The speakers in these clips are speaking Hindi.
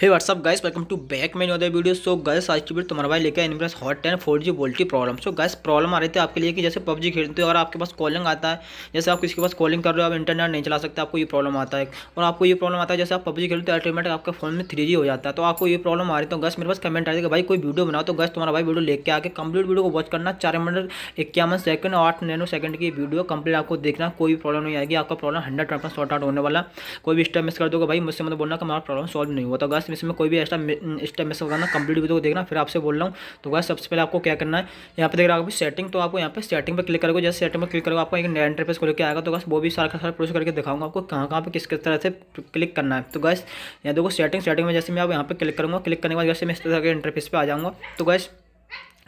hey WhatsApp guys welcome to back another video so guys आज की वीडियो तुम्हारा भाई लेकर एनप्रेस Hot ten four G VoLTE problem so guys problem आ रही थी आपके लिए कि जैसे पबजी खेलते हो और आपके पास कॉलिंग आता है जैसे आप किसी के पास कॉलिंग कर रहे हो आप इंटरनेट नहीं चला सकते आपको ये प्रॉब्लम आता है और आपको ये प्रॉब्लम आता है जैसे आप पबजी खेलते हो अल्टीमेट आपके फोन में थ्री हो जाता है तो आपको ये प्रॉब्लम आ रही तो गस मेरे पास कमेंट आ रही है भाई कोई वीडियो बनाओ तो गस तुम्हारा भाई वीडियो लेकर आके कंप्लीट वीडियो को वॉच करना चार मिनट इक्यावन सेकंड और आठ नैनो सेकंड की वीडियो कंप्लीट आपको देखना कोई प्रॉब्लम नहीं आएगी आपका problem hundred percent sort out होने वाला कोई भी स्टेप मिस कर दोगे भाई मुझसे मतलब बोलना कि हमारा प्रॉब्लम सॉल्व नहीं हुआ तो गस गाइस इसमें कोई भी एक्स्ट्रा स्टेप मिस होगा ना कंप्लीट वीडियो को देखना फिर आपसे बोल रहा हूँ तो गाइस सबसे पहले आपको क्या करना है यहाँ पे देख रहा है सेटिंग तो आपको यहाँ पे सेटिंग पर क्लिक करोगे जैसे सेटिंग पर क्लिक करोगे आपको एक नया इंटरफेस खुल के आएगा तो गाइस वो भी सारा का सारा प्रोसेस करके दिखाऊंगा आपको कहाँ कहाँ पर किस किस तरह से क्लिक करना है तो गाइस यहाँ देखो सेटिंग सेटिंग में जैसे मैं आप यहाँ पर क्लिक करूँगा क्लिक करने के बाद जैसे मैं इस तरह के इंटरफेस पर आ जाऊँगा तो गाइस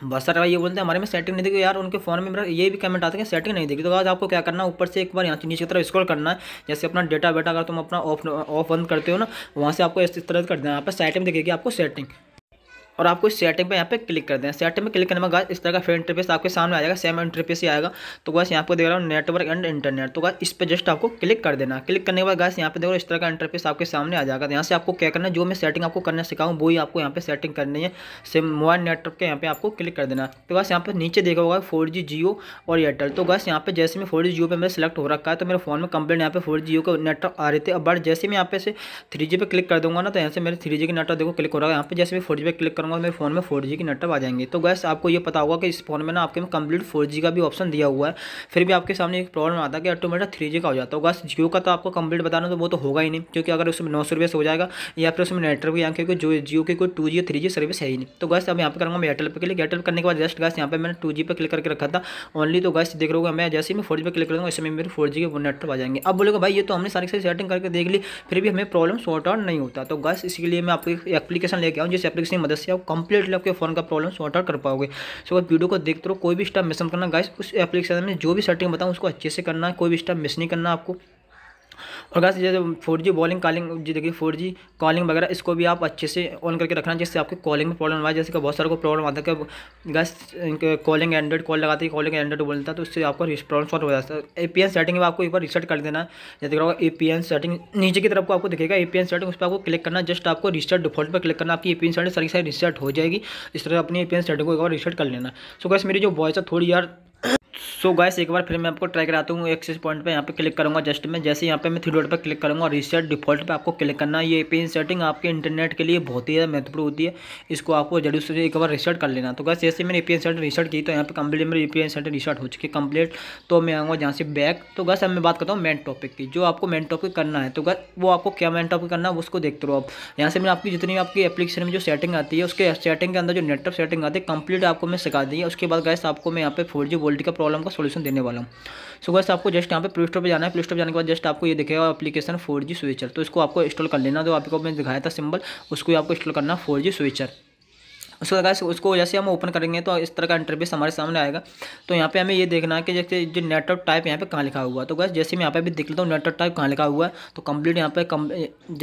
बस सर भाई ये बोलते हैं हमारे में सेटिंग नहीं देखिए यार उनके फोन में मेरा ये भी कमेंट आते हैं सेटिंग नहीं देखी तो आज आपको क्या करना है ऊपर से एक बार यहाँ नीचे की तरफ स्क्रॉल करना है जैसे अपना डेटा बेटा अगर तुम अपना ऑफ ऑफ बंद करते हो ना वहाँ से आपको इस तरह कर देना यहाँ पर सेटिंग देखेगी आपको सेटिंग और आपको इस सेटिंग पे यहाँ पे क्लिक कर देना सेटिंग में क्लिक करने में गाइस इस तरह का फिर इंटरफेस आपके सामने आ जाएगा सेम इंटरफेस ही आएगा तो गाइस यहाँ पे देख रहा हूँ नेटवर्क एंड इंटरनेट तो गाइस इस पर जस्ट आपको क्लिक कर देना क्लिक करने के बाद गाइस यहाँ पे देखो इस तरह का इंटरफेस आपके सामने आ जाएगा यहाँ से आपको क्या करना जो मैं सेटिंग आपको करना सिखाऊँ वही आपको यहाँ पे सेटिंग करनी है सेम मोबाइल नेटवर्क के यहाँ पे आपको क्लिक कर देना तो बस यहाँ पे नीचे देखा होगा फोर जी जियो और एयरटेल तो गाइस यहाँ पे जैसे मैं फोर जी जियो पर मैं सेलेक्ट हो रखा है तो मेरे फोन में कंप्लेंट यहाँ पे फोर जी जियो के नेटवर्क आ रहे थे अब बट जैसे मैं यहाँ पे से थ्री जी पे क्लिक कर दूंगा ना तो यहाँ से मेरे थ्री जी के नेटवर्क देखो क्लिक हो रहा है यहाँ पे जैसे मैं फोर जी पे क्लिक करूँगा तो मेरे फ़ोन में फोर की नेटवर्क आ जाएंगे तो गैस आपको ये पता होगा कि इस फोन में ना आपके में कंप्लीट फोर का भी ऑप्शन दिया हुआ है फिर भी आपके सामने एक प्रॉब्लम आता है कि ऑटोमेटिक थ्री का हो जाता है गैस तो जियो का तो आपको कंप्लीट बताना तो वो तो होगा ही नहीं क्योंकि अगर उसमें नौ सौ हो जाएगा या फिर उसमें नेटवर्क भी आएंगे क्योंकि जो जियो की कोई टू जी थ्री सर्विस है ही नहीं तो गैस अब यहाँ पर करूँगा मैं एयरटेल पर क्लिक एयरटेल करने के बाद जस्ट गैस यहाँ पर मैंने टू पर क्लिक करके रखा था ओनली तो गैस देख रहा मैं जैसे ही मैं फोर पर क्लिक करूँगा इसमें मेरे फोर के नेटवर्क आ जाएंगे अब बोलेगा भाई ये तो हमने सारी सारी सेटिंग करके देख ली फिर भी हमें प्रॉब्लम सॉर्ट आउट नहीं होता तो गैस इसके लिए मैं आपको एक एप्लीकेशन लेके आऊँ जिस एप्लीकेशन की मदद से आप कंप्लीटली आपके फोन का प्रॉब्लम सॉर्ट आउट कर पाओगे सो अगर वीडियो को देखते रहो कोई भी स्टाफ मिस करना गाइस उस एप्लीकेशन में जो भी सेटिंग बताऊँ उसको अच्छे से करना कोई भी स्टाफ मिस नहीं करना आपको और गाइस जैसे फोर जी बॉलिंग कॉलिंग जी देखिए फोर जी कॉलिंग वगैरह इसको भी आप अच्छे से ऑन करके रखना जिससे आपको कॉलिंग में प्रॉब्लम आए जैसे कि बहुत सारे को प्रॉब्लम आता है कि गैस कॉलिंग एंड्रॉइड कॉल लगाती है कॉलिंग एंड्रॉइड बोलता है तो उससे आपको प्रॉब्लम सॉल्व हो जाता है ए पी एन सेटिंग में आपको एक बार रिसेट कर देना जैसे करोगे ए पी एन सेटिंग नीचे की तरफ को आपको दिखेगा ए पी एन सेटिंग उस पर आपको क्लिक करना जस्ट आपको रिसेट डिफॉल्ट पर क्लिक करना आपकी ए पी एन सेटिंग सारी सारी रिसेट हो जाएगी इस तरह अपनी ए पी एन सेटिंग को एक बार रिसेट कर लेना सो गैस मेरी जो वॉइस है थोड़ी यार सो गैस एक बार फिर मैं आपको ट्राई कराता हूँ एक्सेस पॉइंट पे यहाँ पे क्लिक करूँगा जस्ट में जैसे यहाँ पे मैं थ्री डॉट पे क्लिक करूँगा रीसेट डिफॉल्ट पे आपको क्लिक करना है ये पिन सेटिंग आपके इंटरनेट के लिए बहुत ही ज़्यादा महत्वपूर्ण होती है इसको आपको जरूर से एक बार रिसर्ट कर लेना तो गैस जैसे मैंने ए सेट रीसेट की तो यहाँ पर कंप्लीट मेरी एन सेट रीसेट हो चुकी है कंप्लीट तो मैं आऊँगा जहाँ से बैक तो गैस अब मैं बात करता हूँ मेन टॉपिक की जो आपको मेन टॉपिक करना है तो गैस वो आपको क्या मेन टॉपिक करना है उसको देखते रहो आप यहाँ से मैंने आपकी जितनी आपकी एप्लीकेशन में जो सेटिंग आती है उसके सेटिंग के अंदर जो नेटवर्क सेटिंग आती है कंप्लीट आपको मैं सिखा दी है उसके बाद गैस आपको मैं यहाँ पे फोर जी वोल्ट का प्रॉब्लम प्रॉब्लम का सोल्यूशन देने वाला हूँ सो बस आपको जस्ट यहाँ पे प्ले स्टोर पर जाना है प्ले स्टोर जाने के बाद जस्ट आपको ये दिखेगा एप्लीकेशन फोर जी स्विचर तो इसको आपको इंस्टॉल कर लेना जो आपको मैंने दिखाया था सिंबल उसको आपको इंस्टॉल करना फोर जी स्विचर उसके बाद उसको जैसे हम ओपन करेंगे तो इस तरह का इंटरफेस हमारे सामने आएगा तो यहाँ पे हमें ये देखना है कि जैसे जो नेटवर्क टाइप यहाँ पे कहाँ लिखा हुआ है तो गैस जैसे मैं यहाँ पे भी देख लेता हूँ नेटवर्क टाइप कहाँ लिखा हुआ है तो कंप्लीट यहाँ पे कम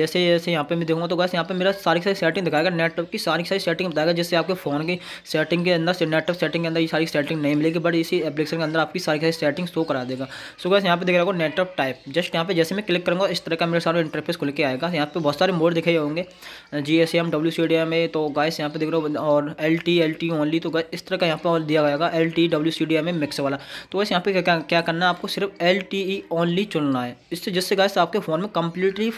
जैसे जैसे यहाँ पे मैं देखूँगा तो गैस यहाँ पे मेरा सारी सारी सेटिंग दिखाएगा नेटवर्क की सारी सारी सेटिंग बताएगा जैसे आपके फ़ोन की सेटिंग के अंदर नेटवर्क सेटिंग के अंदर ये सारी सेटिंग नहीं मिलेगी बट इसी एप्लीकेशन के अंदर आपकी सारी सारी सेटिंग शो करा देगा सो गैस यहाँ पे देख रहा हूँ नेटवर्क टाइप जस्ट यहाँ पे जैसे मैं क्लिक करूँगा इस तरह का मेरे सारे इंटरफेस खुल के आएगा यहाँ पे बहुत सारे मोड दिखे होंगे G S M W C D M A तो गैस यहाँ पे देख रहा हूँ और L T L T only तो इस तरह का यहाँ पर दिया गया L T W C D M A mix वाला तो वैसे यहाँ पे क्या क्या करना है आपको सिर्फ एल टी ई ओनली चुनना है इससे जिससे गैस आपके फ़ोन में कंप्लीटली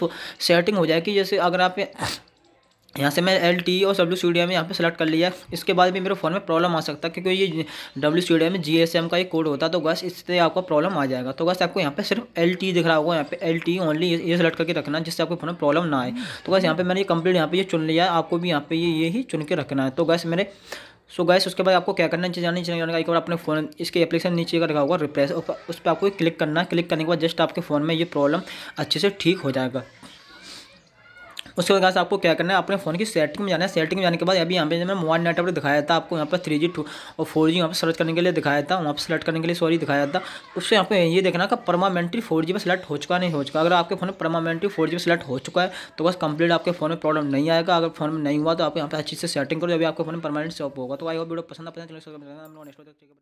सेटिंग हो जाएगी जैसे अगर आप यहाँ से मैं एल टी और डब्ल्यू स्टूडियो में यहाँ पर सेलेक्ट कर लिया इसके बाद भी मेरे फ़ोन में प्रॉब्लम आ सकता है क्योंकि ये डब्ल्यू स्टूडियो में जी एस एम का एक कोड होता है तो बस इससे आपको प्रॉब्लम आ जाएगा तो बस आपको यहाँ पे सिर्फ एल टी दिख रहा होगा यहाँ पे एल टी ओनली ये सेलेक्ट करके रखना है जिससे आपको फ़ोन में प्रॉब्लम ना आए तो बस यहाँ पर मैंने ये कंप्लीट यहाँ पर ये चुन लिया आपको भी यहाँ पे ये ये ही चुन के रखना है तो बस मेरे सो so गैस उसके बाद आपको क्या करना चाहिए जाना चाहिए एक बार अपने फ़ोन इसके एप्लीकेशन नीचे का रखा होगा रिप्लेस उस पर आपको क्लिक करना क्लिक करने के बाद जस्ट आपके फ़ोन में ये प्रॉब्लम अच्छे से ठीक हो जाएगा उसके बाद से आपको क्या करना है अपने फोन की सेटिंग में जाना है सेटिंग में जाने के बाद अभी यहाँ पे मैं मोबाइल नेटवर्क दिखाया था आपको यहाँ पर थ्री जी और फोर जी यहाँ पर सर्च करने के लिए दिखाया था वहाँ पर सेलेक्ट करने के लिए सॉरी दिखाया था उससे आपको ये देखना कि परमानेंट्री फोर जी पर सेलेक्ट हो चुका नहीं हो चुका अगर आपके फोन में परमानेंट्री फोर जी पर सिलेक्ट हो चुका है तो बस कंप्लीट आपके फोन में प्रॉब्लम नहीं आएगा अगर फोन में नहीं हुआ तो आप यहाँ पर अच्छी से सेटिंग करो जब आपके फोन में परमानेंट स्टॉप होगा तो आई वो वीडियो पसंद पसंद चलो